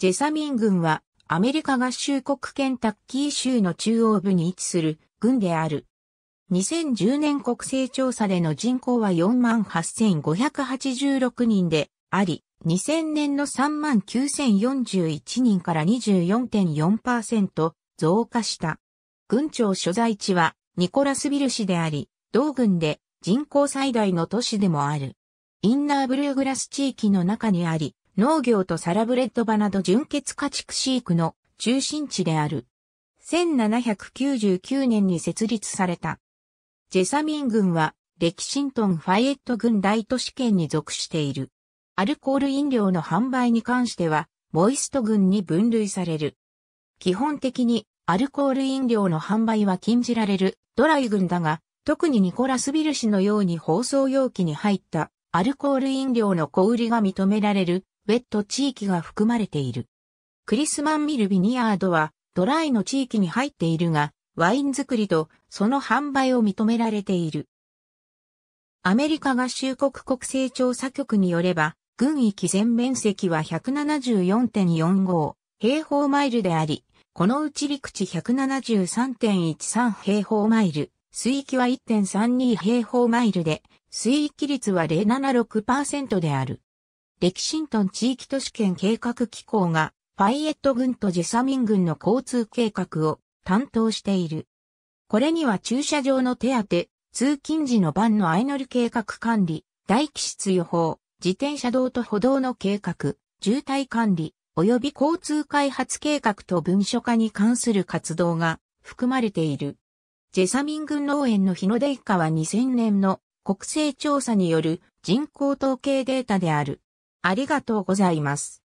ジェサミン軍はアメリカ合衆国ケンタッキー州の中央部に位置する軍である。2010年国勢調査での人口は48,586人であり、2000年の39,041人から24.4%増加した。軍庁所在地はニコラスビル市であり、同軍で人口最大の都市でもある。インナーブルーグラス地域の中にあり、農業とサラブレッド場など純血家畜飼育の中心地である。1799年に設立された。ジェサミン郡は、レキシントン・ファイエット郡大都市圏に属している。アルコール飲料の販売に関しては、モイスト郡に分類される。基本的に、アルコール飲料の販売は禁じられるドライ郡だが、特にニコラスビル氏のように包装容器に入ったアルコール飲料の小売りが認められるウェット地域が含まれている。クリスマンミルビニヤードはドライの地域に入っているが、ワイン作りとその販売を認められている。アメリカ合衆国国勢調査局によれば、軍域全面積は174.45平方マイルであり、このうち陸地173.13平方マイル、水域は1.32平方マイルで、水域率は076%である。レキシントン地域都市圏計画機構が、ファイエット郡とジェサミン郡の交通計画を担当している。これには駐車場の手当、通勤時の番の相乗り計画管理、大気質予報、自転車道と歩道の計画、渋滞管理、及び交通開発計画と文書化に関する活動が含まれている。ジェサミン郡農園の日の出以下は2000年の国勢調査による人口統計データである。ありがとうございます。